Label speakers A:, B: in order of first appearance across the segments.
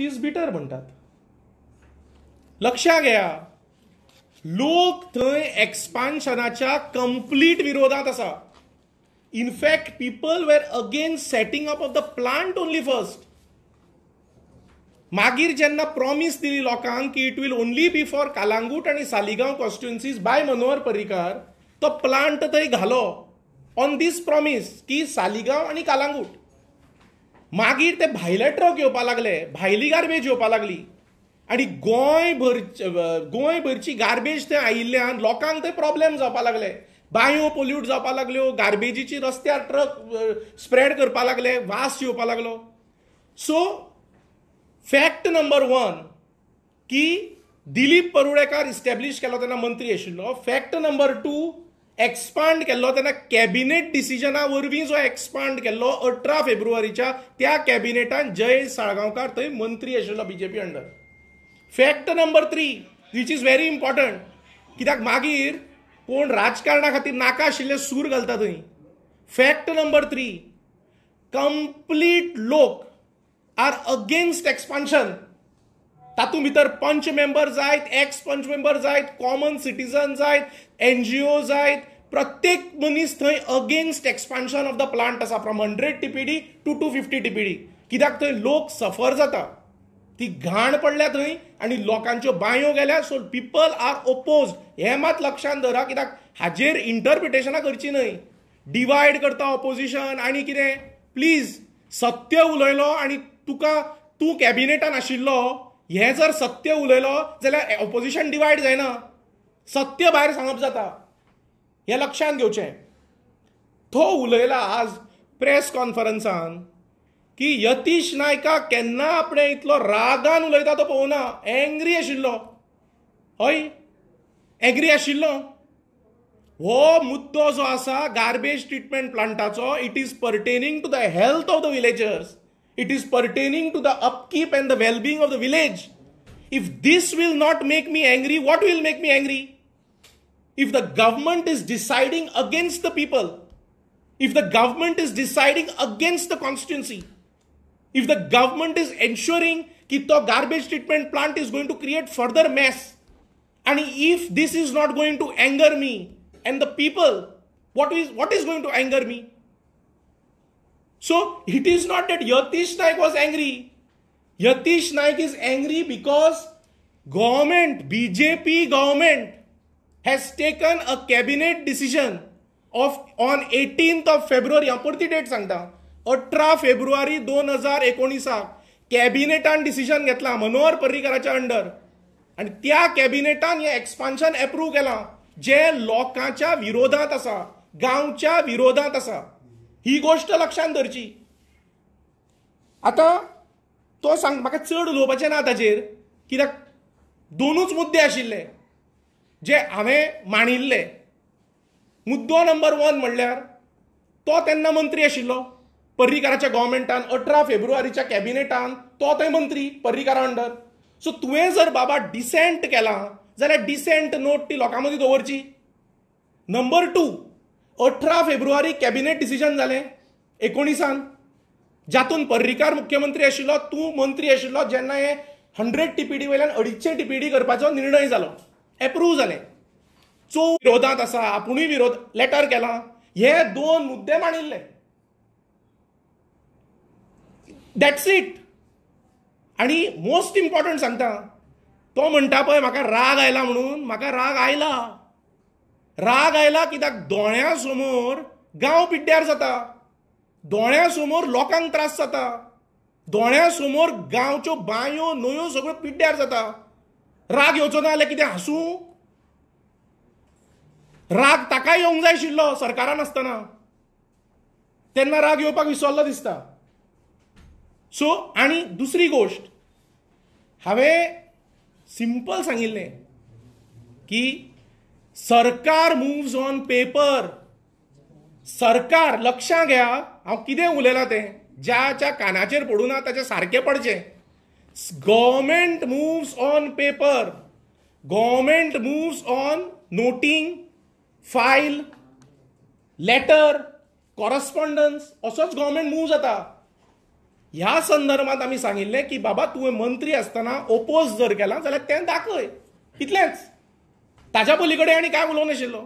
A: तीस बिटर म्हणतात लक्षात घ्या लोक थंय एक्सपान्शनाच्या कंप्लीट विरोधात आसा in fact people were again setting up of the plant only first मागीर जेन्ना प्रॉमिस दिली लोकांक की it will only be for Calangute आनी सालिगांव कॉन्स्टिट्युएन्सीज बाय मनोहर पर्रीकार तो प्लांट थंय घालो ऑन दीस प्रॉमिस की सालिगांव आनी कालांगूट मागीर ते भायले ट्रक येवपाक लागले भायली गार्बेज येवपाक लागली आनी गोंय भर गोंय भरची गार्बेज थंय आयिल्ल्यान लोकांक थंय प्रॉब्लेम जावपाक लागले बांयो पोल्यूट जावपाक लागल्यो गार्बेजीची रस्त्यार ट्रक स्प्रेड करपाक लागले वास येवपाक लागलो सो फॅक्ट नंबर वन की दिलीप परुळेकार इस्टॅब्लीश केलो तेन्ना मंत्री आशिल्लो फॅक्ट नंबर टू एक्सपांड केल्लो तेन्ना कॅबिनेट डिसिजना वरवीं जो एक्सपांड केल्लो अठरा फेब्रुवारीच्या त्या कॅबिनेटान जय साळगांवकार थंय मंत्री आशिल्लो BJP another fact number three which is very important कित्याक मागीर कोण राजकारणा खातीर नाका आशिल्ले सूर घालता थंय फॅक्ट नंबर थ्री कंप्लीट लोक आर अगेन्स्ट एक्सपान्शन तातूंत भितर पंच मेंबर्स जायत एक्स पंच मेंबर्स जायत कॉमन सिटीजन जायत एनजीओ जायत प्रत्येक मनीस थंय against expansion of the plant आसा from hundred TPD to two fifty TPD कित्याक थंय लोक सफर जाता ती घाण पडल्या थंय आनी लोकांच्यो बांयो गेल्या सो पिपल आर ओपोज हें मात लक्षांत धरा कित्याक हाजेर इंटरप्रिटेशनां करची न्हय डिवायड करता ऑपोजिशन आनी कितें प्लीज सत्य उलयलो आनी तुका तूं कॅबिनेटान आशिल्लो हे जर सत्य उलयलो जाल्यार ऑपोजिशन डिवायड जायना सत्य भायर सांगप जाता हे लक्षांत घेवचें तो उलयला आज प्रेस कॉन्फरन्सान की यतीश नायका केन्ना आपणें इतलो रागान उलयता तो पळोवना एंग्री आशिल्लो हय एग्री आशिल्लो हो मुद्दो जो आसा गार्बेज ट्रिटमेंट प्लांटाचो it is pertaining to the health of the villagers It is pertaining to the upkeep and the well being of the village. If this will not make me angry, what will make me angry? If the government is deciding against the people, if the government is deciding against the constituency, if the government is ensuring that the garbage treatment plant is going to create further mess, and if this is not going to anger me and the people, what is, what is going to anger me? So it is not that Yatish Naik was angry Yatish Naik is angry because government, BJP government has taken a cabinet decision of on 18th of February हांव परती date सांगता अठरा February दोन हजार एकोणिसाक कॅबिनेटान decision घेतला Manohar पर्रीकराच्या under आणि त्या कॅबिनेटान हे एक्सपान्शन एप्रूव्ह केलां जे लोकांच्या विरोधात असा गांवच्या विरोधात असा ही गोष्ट लक्षांत धरची आतां तो सांग म्हाका चड उलोवपाचें ना ताचेर कित्याक दोनूच मुद्दे आशिल्ले जे हांवें मांडिल्ले मुद्दो नंबर वन म्हणल्यार तो तेन्ना मंत्री आशिल्लो पर्रीकाराच्या गोवमेंटान अठरा फेब्रुवारीच्या कॅबिनेटान तो थंय मंत्री पर्रीकारा अंडर सो तुवें जर बाबा डिसेंट केला जाल्यार डिसेंट नोट ती लोकां मदीं दवरची नंबर टू अठरा फेब्रुवारी कॅबिनेट डिसिजन जालें एकोणिसान जातून पर्रीकार मुख्यमंत्री आशिल्लो तूं मंत्री आशिल्लो जेन्ना हे हंड्रेड टीपीडी वयल्यान अडीचशे टीपीडी करपाचो निर्णय जालो एप्रूव्ह जालें चो विरोधांत आसा आपुणूय विरोध लेटर केला हे दोन मुद्दे मांडिल्ले दॅट्स इट आणि मोस्ट इम्पॉर्टंट सांगता तो म्हणटा पळय म्हाका राग आयला म्हणून म्हाका राग आयला राग आयला कित्याक दोळ्यां समोर गांव पिड्ड्यार जाता दोळ्यां समोर लोकांक त्रास जाता दोळ्या समोर गांवच्यो बांयो न्हंयो सगळ्यो पिड्ड्यार जाता राग येवचो ना जाल्यार कितें हांसूं राग ताकाय येवंक जाय आशिल्लो सरकारान आसतना तेन्ना राग येवपाक विसरलो दिसता सो आनी दुसरी गोश्ट हांवें सिंपल सांगिल्लें की सरकार मुव्ज ऑन पेपर सरकार लक्षां घ्या हांव कितें उलयलां तें ज्याच्या कानाचेर ना ताचें सारकें पडचें government moves on paper government moves on noting file letter correspondence असोच गोवमेंट मूव जाता ह्या संदर्भात आम्ही सांगिल्लें की बाबा तुवें मंत्री आसतना ओपोज जर केला जाल्यार तें दाखय इतलेंच ताच्या पलीकडे आणि काय उलोवंक नाशिल्लो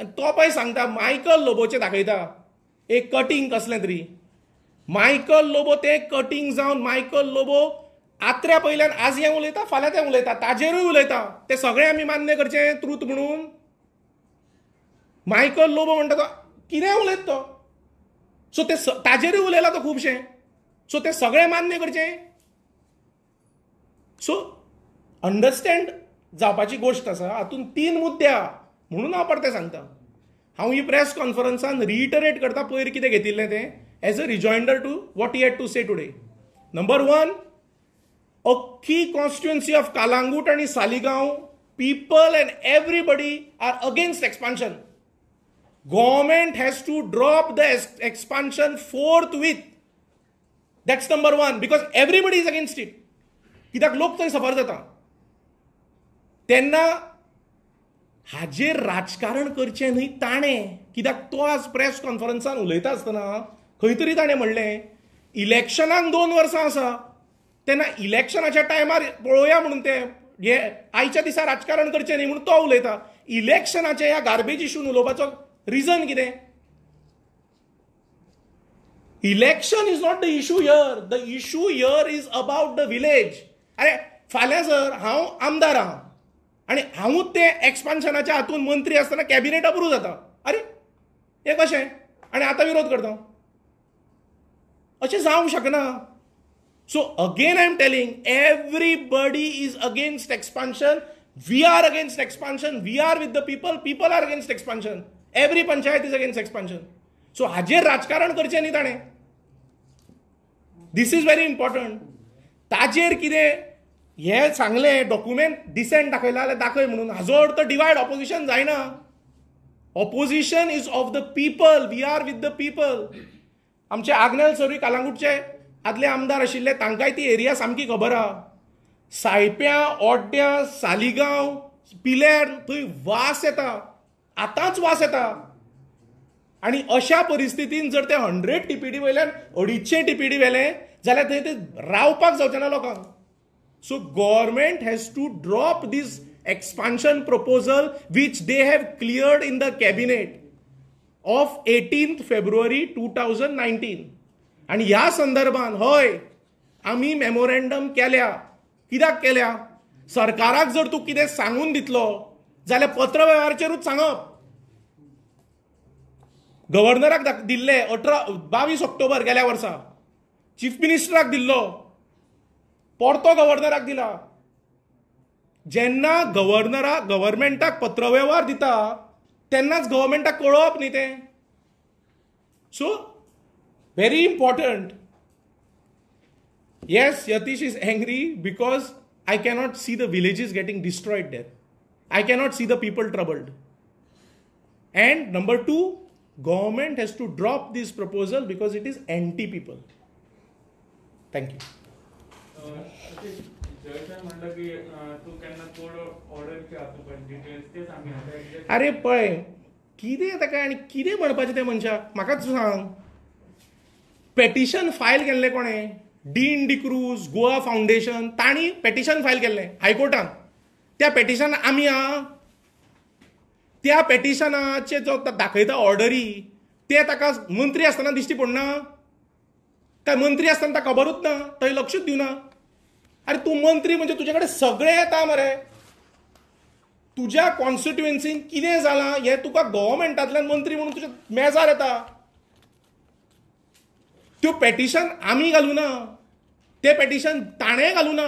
A: आनी तो पळय सांगता मायकल लोबोचें दाखयता एक कटींग कसलें तरी मायकल लोबो तें कटींग जावन मायकल लोबो आत्र्या पयल्यान आज हें उलयता फाल्यां तें उलयता ताजेरूय उलयता तें सगळें आमी मान्य करचें त्रूत म्हणून मायकल लोबो म्हणटा तो कितें उलयत तो सो ते ताजेरूय उलयला तो खुबशें सो तें सगळें मान्य करचें सो अंडरस्टँड जावपाची गोष्ट आसा हातूंत तीन मुद्दे आहा म्हणून हांव परतें सांगता हांव ही प्रेस कॉन्फरन्सान रिइटरेट करता पयर कितें घेतिल्लें तें as a rejoinder to what you had to say today number one अख्खी कॉन्स्टिट्युएन्सी ऑफ कालांगूट आनी Saligao people and everybody are against expansion government has to drop the expansion forthwith that's number one because everybody is against it कित्याक लोक थंय सफर जाता तेन्ना हाजेर राजकारण करचें न्हय ताणें कित्याक तो आज प्रेस कॉन्फरन्सान उलयता आसतना खंय तरी ताणें म्हणलें इलेक्शनाक दोन वर्सां आसा तेन्ना इलेक्शनाच्या टायमार पळोवया म्हणून ते हे आयच्या दिसा राजकारण करचें न्ही म्हणून तो उलयता इलेक्शनाचे ह्या गार्बेज इशून उलोवपाचो रिजन कितें election is not the issue here the issue here is about the village अरे फाल्यां सर हांव आमदार आहा आणि हांवूच ते एक्सपान्शनाच्या हातून मंत्री आसतना कॅबिनेट अप्रूव्ह जाता अरे हे कशें आनी आतां विरोध करता अशें जावंक शकना so again I am telling everybody is against expansion we are against expansion we are with the people people are against expansion every panchayat is against expansion so हाजेर राजकारण करचें न्ही ताणें दीस इज व्हेरी इम्पॉर्टंट ताजेर कितें हे सांगले document decent दाखयला जाल्यार दाखय म्हणून हाजो अर्थ डिवायड ऑपोजिशन जायना opposition is of the people we are with the people आमचे आग्नेल सोरी कालांगूटचे आदले आमदार आशिल्ले तांकांय ती एरिया सामकी खबर आहा सायप्यां ओड्ड्या सालिगांव पिलेर थंय वास येता आतांच वास येता आनी अशा परिस्थितीन जर ते हंड्रेड टीपीडी वयल्यान अडीचशे टीपीडी व्हेलें जाल्यार थंय ते रावपाक जावचे ना लोकांक so has to drop this expansion proposal which they have cleared in the cabinet of cabinet February to February 2019. आणि ह्या संदर्भात हय आम्ही मेमोरँडम केल्या कित्याक केल्या सरकाराक जर तू कितें सांगून दितलो जाल्यार पत्रव्यवहाराचेरूच सांगप गव्हर्नराक दिल्ले अठरा बावीस ऑक्टोबर गेल्या वर्सा चीफ मिनिस्टराक दिल्लो परतो गव्हर्नराक दिला जेन्ना गव्हर्नराक गव्हर्मेंटाक पत्रव्यवहार दिता तेन्नाच गव्हर्मेंटाक कळोवप न्ही तें so very important yes Yatish is angry because I cannot see the villages getting destroyed there I cannot see the people troubled and number two government has to drop this proposal because it is anti people thank you अरे पळय कितें ताका आनी कितें म्हणपाचें ते मनशाक म्हाकाच सांग पेटिशन फायल केल्लें कोणें डीन डिक्रूज गोवा फावंडेशन तांणी पेटिशन फायल केल्लें हायकोर्टान त्या पेटिशन आमी आ त्या पेटिशनाचे जो दाखयता ऑर्डरी ते ताका मंत्री आसतना दिश्टी पडना काय मंत्री आसतना ताका खबरूच ना थंय लक्षूच दिवना अरे तू मंत्री म्हणजे तुझ्याकडे सगळे येता मरे तुझ्या कॉन्स्टिट्युएन्सीन कितें झाला हे तुका गव्हर्मेंटांतल्यान मंत्री म्हणून तुझ्या मेजार येता त्यो पेटिशन आम्ही घालू ना ते पेटिशन ताणे घालू ना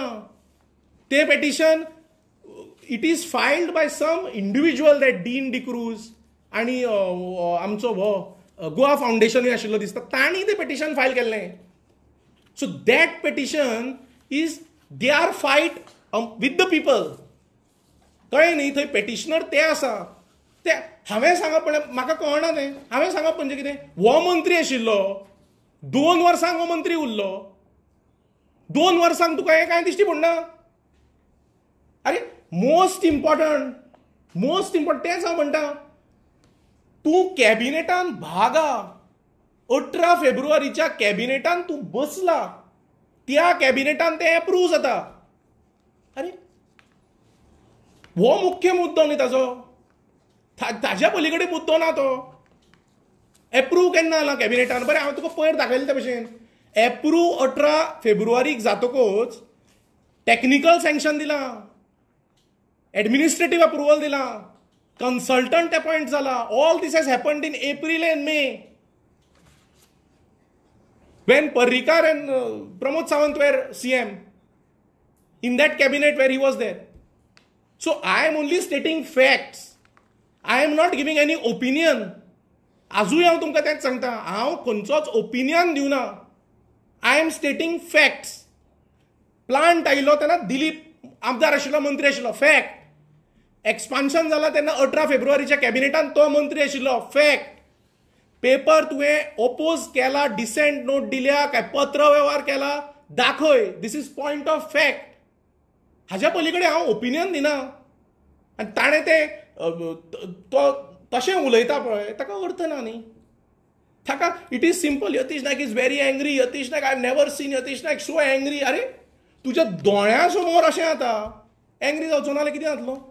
A: ते petition it is filed by some individual that Dean D'Cruz आणि आमचो व गोवा फावंडेशनूय आशिल्लो दिसता तांणी ते पेटिशन फायल केल्लें so that petition is they are fight with the people कळ्ळें न्ही थंय पेटिशनर ते आसा ते हांवें सांगा पळय म्हाका कळना तें हांवें सांगा म्हणजे कितें हो मंत्री आशिल्लो दोन वर्सांक हो मंत्री उरलो दोन वर्सांक तुका हें कांय दिश्टी पडना आरे मोस्ट इम्पॉर्टंट मोस्ट इम्पॉर्टंट तेंच हांव म्हणटा तूं कॅबिनेटान भागा अठरा फेब्रुवारीच्या कॅबिनेटान तूं बसला त्या कॅबिनेटान ते एप्रूव जाता आरे हो मुख्य मुद्दो न्ही ताजो ताज्या पलीकडे मुद्दो ना तो एप्रूव केन्ना जाला कॅबिनेटान बरें हांव तुका पयर दाखयलें त्या भशेन एप्रूव अठरा फेब्रुवारीक जातकूच टेक्निकल सँक्शन दिलां एडमिनिस्ट्रेटीव अप्रुवल दिलां कन्सल्टंट अपॉयंट जाला all this has happened in April and May When Parrikar and uh, Pramod Sawant were CM, in that cabinet where he was there. So I am only stating facts. I am not giving any opinion. आजूय हांव तुमकां तेंच सांगता हांव खंयचोच opinion दिवना I am stating facts plant आयिल्लो तेन्ना दिलीप आमदार आशिल्लो मंत्री आशिल्लो फॅक्ट एक्सपान्शन जालां तेन्ना अठरा फेब्रुवारीच्या कॅबिनेटान तो मंत्री आशिल्लो फॅक्ट पेपर तुवें ओपोज केला डिसेंट नोट दिल्या काय पत्र वेव्हार केला दाखय this is point of fact हाज्या पलीकडे हांव ओपिनियन दिना आनी ताणें ते तो तशें उलयता पळय ताका अर्थ ना न्ही ताका it is simple Yatish Naik is very angry Yatish Naik I never seen Yatish Naik so angry अरे तुज्या दोळ्यां समोर अशें जाता एंग्री जावचो ना जाल्यार कितें जातलो